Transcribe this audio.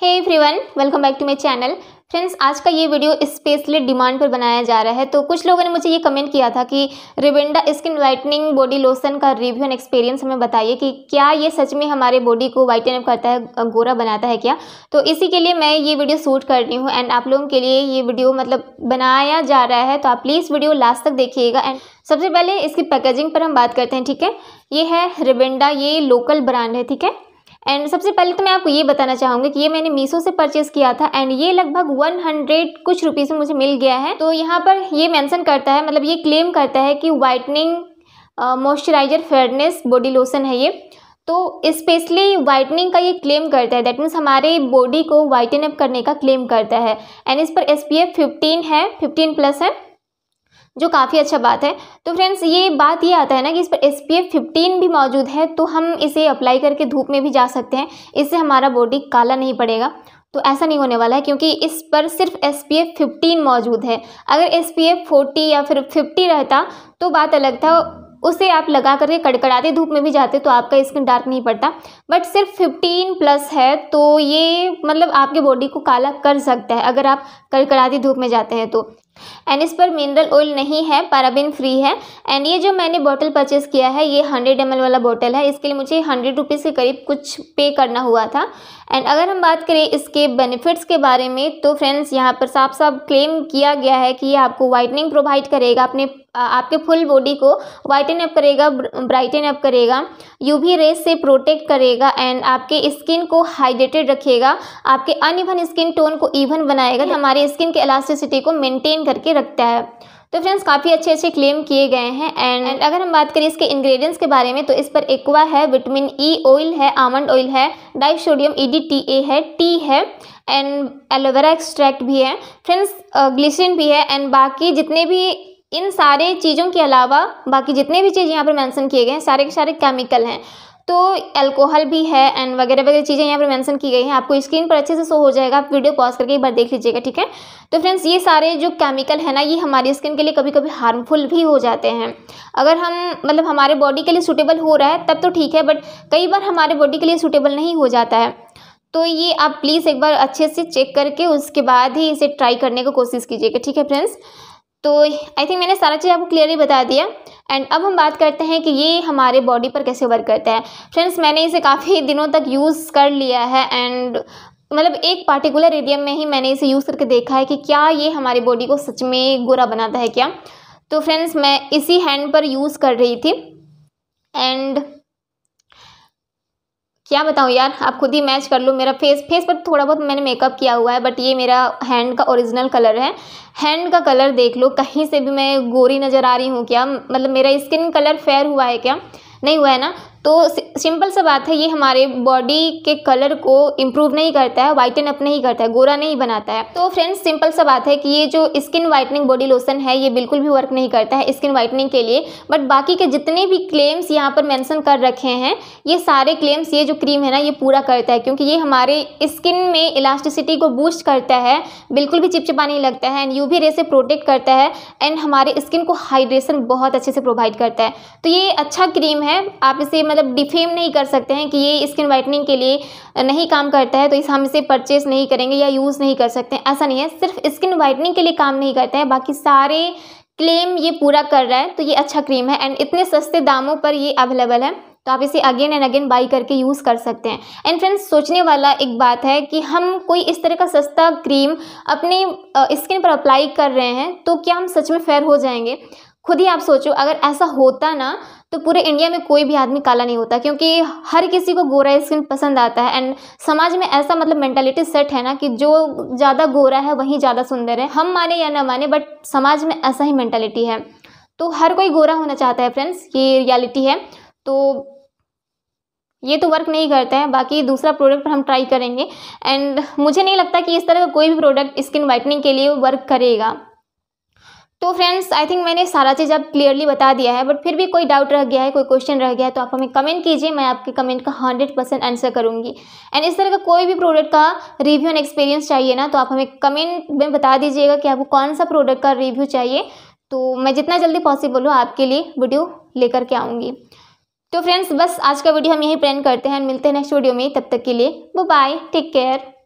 hey everyone welcome back to my channel friends आज का ये वीडियो स्पेशली डिमांड पर बनाया जा रहा है तो कुछ लोगों ने मुझे ये कमेंट किया था कि रिविंडा स्किन वाइटनिंग बॉडी लोशन का रिव्यू एंड एक्सपीरियंस हमें बताइए कि क्या ये सच में हमारे बॉडी को वाइटन अप करता है गोरा बनाता है क्या तो इसी के लिए मैं ये वीडियो शूट कर रही हूँ एंड आप लोगों के लिए ये वीडियो मतलब बनाया जा रहा है तो आप प्लीज़ वीडियो लास्ट तक देखिएगा एंड सबसे पहले इसकी पैकेजिंग पर हम बात करते हैं ठीक है ये है रिवेंडा ये लोकल ब्रांड है ठीक है एंड सबसे पहले तो मैं आपको ये बताना चाहूँगी कि ये मैंने मीशो से परचेज़ किया था एंड ये लगभग 100 कुछ रुपीज़ में मुझे मिल गया है तो यहाँ पर ये मेंशन करता है मतलब ये क्लेम करता है कि whitening moisturiser fairness body lotion है ये तो स्पेशली वाइटनिंग का ये क्लेम करता है दैट मीन्स हमारे बॉडी को वाइटन अप करने का क्लेम करता है एंड इस पर एस पी एफ फिफ्टीन है फिफ्टीन प्लस है जो काफ़ी अच्छा बात है तो फ्रेंड्स ये बात ये आता है ना कि इस पर एस पी एफ फिफ्टीन भी मौजूद है तो हम इसे अप्लाई करके धूप में भी जा सकते हैं इससे हमारा बॉडी काला नहीं पड़ेगा तो ऐसा नहीं होने वाला है क्योंकि इस पर सिर्फ एस पी एफ फिफ्टीन मौजूद है अगर एस पी एफ फोर्टी या फिर फिफ्टी रहता तो बात अलग था उसे आप लगा करके कड़कड़ाते धूप में भी जाते तो आपका स्किन डार्क नहीं पड़ता बट सिर्फ 15 प्लस है तो ये मतलब आपके बॉडी को काला कर सकता है अगर आप कड़कड़ाती धूप में जाते हैं तो एंड इस पर मिनरल ऑयल नहीं है पैराबिन फ्री है एंड ये जो मैंने बॉटल परचेस किया है ये हंड्रेड एम वाला बॉटल है इसके लिए मुझे हंड्रेड रुपीज़ के करीब कुछ पे करना हुआ था एंड अगर हम बात करें इसके बेनिफिट्स के बारे में तो फ्रेंड्स यहाँ पर साफ साफ क्लेम किया गया है कि ये आपको वाइटनिंग प्रोवाइड करेगा अपने आपके फुल बॉडी को वाइटन अप करेगा ब्राइटन अप करेगा यूवी रेस से प्रोटेक्ट करेगा एंड आपके स्किन को हाइड्रेटेड रखेगा आपके अनइवन स्किन टोन को इवन बनाएगा तो हमारे स्किन की इलास्टिसिटी को मेनटेन करके रखता है तो फ्रेंड्स काफ़ी अच्छे अच्छे क्लेम किए गए हैं एंड अगर हम बात करें इसके इंग्रेडिएंट्स के बारे में तो इस पर एक्वा है विटामिन ई ऑयल है आमंड ऑयल है disodium E D T A है टी है एंड एलोवेरा एक्सट्रैक्ट भी है फ्रेंड्स ग्लिसिन भी है एंड बाकी जितने भी इन सारे चीज़ों के अलावा बाकी जितने भी चीज़ यहाँ पर मैंसन किए गए हैं सारे के सारे केमिकल हैं तो अल्कोहल भी है एंड वगैरह वगैरह चीज़ें यहाँ पर मेंशन की गई हैं आपको स्क्रीन पर अच्छे से शो हो जाएगा आप वीडियो पॉज करके एक बार देख लीजिएगा ठीक है तो फ्रेंड्स ये सारे जो केमिकल है ना ये हमारी स्किन के लिए कभी कभी हार्मफुल भी हो जाते हैं अगर हम मतलब हमारे बॉडी के लिए सूटेबल हो रहा है तब तो ठीक है बट कई बार हमारे बॉडी के लिए सूटेबल नहीं हो जाता है तो ये आप प्लीज़ एक बार अच्छे से चेक करके उसके बाद ही इसे ट्राई करने की को कोशिश कीजिएगा ठीक है फ्रेंड्स तो आई थिंक मैंने सारा चीज़ आपको क्लियरली बता दिया एंड अब हम बात करते हैं कि ये हमारे बॉडी पर कैसे वर्क करता है फ्रेंड्स मैंने इसे काफ़ी दिनों तक यूज़ कर लिया है एंड मतलब एक पार्टिकुलर एरिया में ही मैंने इसे यूज़ करके देखा है कि क्या ये हमारी बॉडी को सच में गोरा बनाता है क्या तो फ्रेंड्स मैं इसी हैंड पर यूज़ कर रही थी एंड क्या बताऊँ यार आप खुद ही मैच कर लो मेरा फेस फेस पर थोड़ा बहुत मैंने मेकअप किया हुआ है बट ये मेरा हैंड का ओरिजिनल कलर है हैंड का कलर देख लो कहीं से भी मैं गोरी नज़र आ रही हूँ क्या मतलब मेरा स्किन कलर फेयर हुआ है क्या नहीं हुआ है ना तो सिंपल सा बात है ये हमारे बॉडी के कलर को इम्प्रूव नहीं करता है वाइटन अप नहीं करता है गोरा नहीं बनाता है तो फ्रेंड्स सिंपल सा बात है कि ये जो स्किन वाइटनिंग बॉडी लोशन है ये बिल्कुल भी वर्क नहीं करता है स्किन वाइटनिंग के लिए बट बाकी के जितने भी क्लेम्स यहाँ पर मैंसन कर रखे हैं ये सारे क्लेम्स ये जो क्रीम है ना ये पूरा करता है क्योंकि ये हमारे स्किन में इलास्टिसिटी को बूस्ट करता है बिल्कुल भी चिपचिपा नहीं लगता है एंड यू भी रेसे प्रोटेक्ट करता है एंड हमारे स्किन को हाइड्रेशन बहुत अच्छे से प्रोवाइड करता है तो ये अच्छा क्रीम है आप इसे मतलब मतलब डिफेम नहीं कर सकते हैं कि ये स्किन वाइटनिंग के लिए नहीं काम करता है तो इस हम इसे परचेस नहीं करेंगे या यूज़ नहीं कर सकते ऐसा नहीं है सिर्फ स्किन वाइटनिंग के लिए काम नहीं करता है बाकी सारे क्लेम ये पूरा कर रहा है तो ये अच्छा क्रीम है एंड इतने सस्ते दामों पर ये अवेलेबल है तो आप इसे अगेन एंड अगेन बाई करके यूज़ कर सकते हैं एंड फ्रेंड्स सोचने वाला एक बात है कि हम कोई इस तरह का सस्ता क्रीम अपने स्किन पर अप्लाई कर रहे हैं तो क्या हम सच में फेयर हो जाएंगे खुद ही आप सोचो अगर ऐसा होता ना तो पूरे इंडिया में कोई भी आदमी काला नहीं होता क्योंकि हर किसी को गोरा स्किन पसंद आता है एंड समाज में ऐसा मतलब मेंटालिटी सेट है ना कि जो ज़्यादा गोरा है वही ज़्यादा सुंदर है हम माने या ना माने बट समाज में ऐसा ही मेंटालिटी है तो हर कोई गोरा होना चाहता है फ्रेंड्स ये रियलिटी है तो ये तो वर्क नहीं करता है बाकी दूसरा प्रोडक्ट हम ट्राई करेंगे एंड मुझे नहीं लगता कि इस तरह का कोई भी प्रोडक्ट स्किन वाइटनिंग के लिए वर्क करेगा तो फ्रेंड्स आई थिंक मैंने सारा चीज़ अब क्लियरली बता दिया है बट फिर भी कोई डाउट रह गया है कोई क्वेश्चन रह गया है तो आप हमें कमेंट कीजिए मैं आपके कमेंट का हंड्रेड परसेंट आंसर करूँगी एंड इस तरह का कोई भी प्रोडक्ट का रिव्यू एंड एक्सपीरियंस चाहिए ना तो आप हमें कमेंट में बता दीजिएगा कि आपको कौन सा प्रोडक्ट का रिव्यू चाहिए तो मैं जितना जल्दी पॉसिबल हो आपके लिए वीडियो लेकर के आऊँगी तो फ्रेंड्स बस आज का वीडियो हम यही प्रेन करते हैं मिलते हैं नेक्स्ट वीडियो में तब तक के लिए बाय टेक केयर